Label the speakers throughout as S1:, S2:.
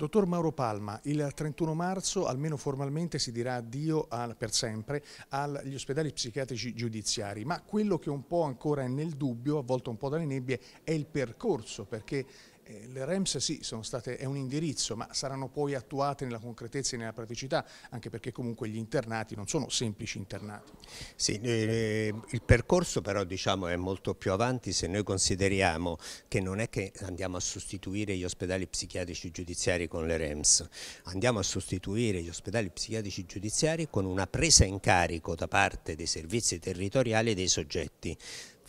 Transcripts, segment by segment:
S1: Dottor Mauro Palma, il 31 marzo almeno formalmente si dirà addio al, per sempre agli ospedali psichiatrici giudiziari, ma quello che un po' ancora è nel dubbio, avvolto un po' dalle nebbie, è il percorso, perché eh, le REMS sì, state, è un indirizzo, ma saranno poi attuate nella concretezza e nella praticità, anche perché comunque gli internati non sono semplici internati.
S2: Sì, eh, eh, il percorso però diciamo, è molto più avanti se noi consideriamo che non è che andiamo a sostituire gli ospedali psichiatrici giudiziari con le REMS, andiamo a sostituire gli ospedali psichiatrici giudiziari con una presa in carico da parte dei servizi territoriali e dei soggetti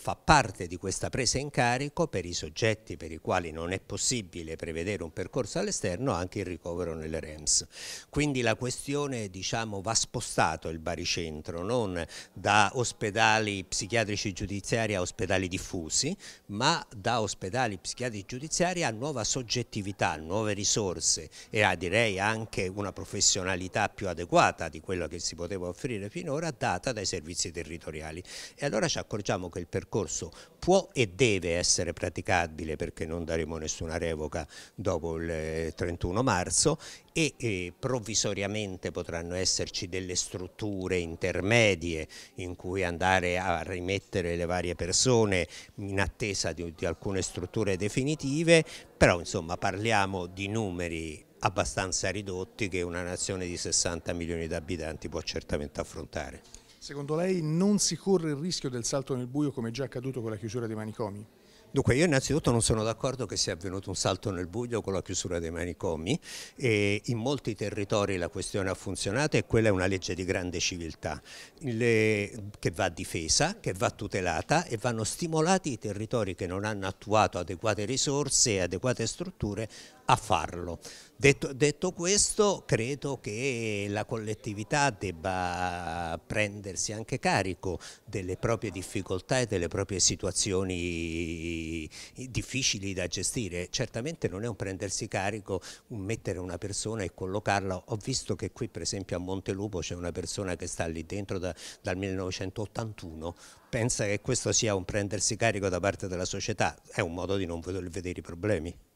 S2: fa parte di questa presa in carico per i soggetti per i quali non è possibile prevedere un percorso all'esterno anche il ricovero nelle REMS. Quindi la questione diciamo, va spostato il baricentro non da ospedali psichiatrici giudiziari a ospedali diffusi ma da ospedali psichiatrici giudiziari a nuova soggettività, nuove risorse e a direi anche una professionalità più adeguata di quella che si poteva offrire finora data dai servizi territoriali. E allora ci accorgiamo che il percorso percorso può e deve essere praticabile perché non daremo nessuna revoca dopo il 31 eh, marzo e eh, provvisoriamente potranno esserci delle strutture intermedie in cui andare a rimettere le varie persone in attesa di, di alcune strutture definitive, però insomma parliamo di numeri abbastanza ridotti che una nazione di 60 milioni di abitanti può certamente affrontare.
S1: Secondo lei non si corre il rischio del salto nel buio come è già accaduto con la chiusura dei manicomi?
S2: Dunque io innanzitutto non sono d'accordo che sia avvenuto un salto nel buio con la chiusura dei manicomi e in molti territori la questione ha funzionato e quella è una legge di grande civiltà Le, che va difesa, che va tutelata e vanno stimolati i territori che non hanno attuato adeguate risorse e adeguate strutture a farlo. Detto, detto, questo, credo che la collettività debba prendersi anche carico delle proprie difficoltà e delle proprie situazioni eh, difficili da gestire. Certamente non è un prendersi carico un mettere una persona e collocarla. Ho visto che qui per esempio a Montelupo c'è una persona che sta lì dentro da, dal 1981. Pensa che questo sia un prendersi carico da parte della società? È un modo di non vedere i problemi.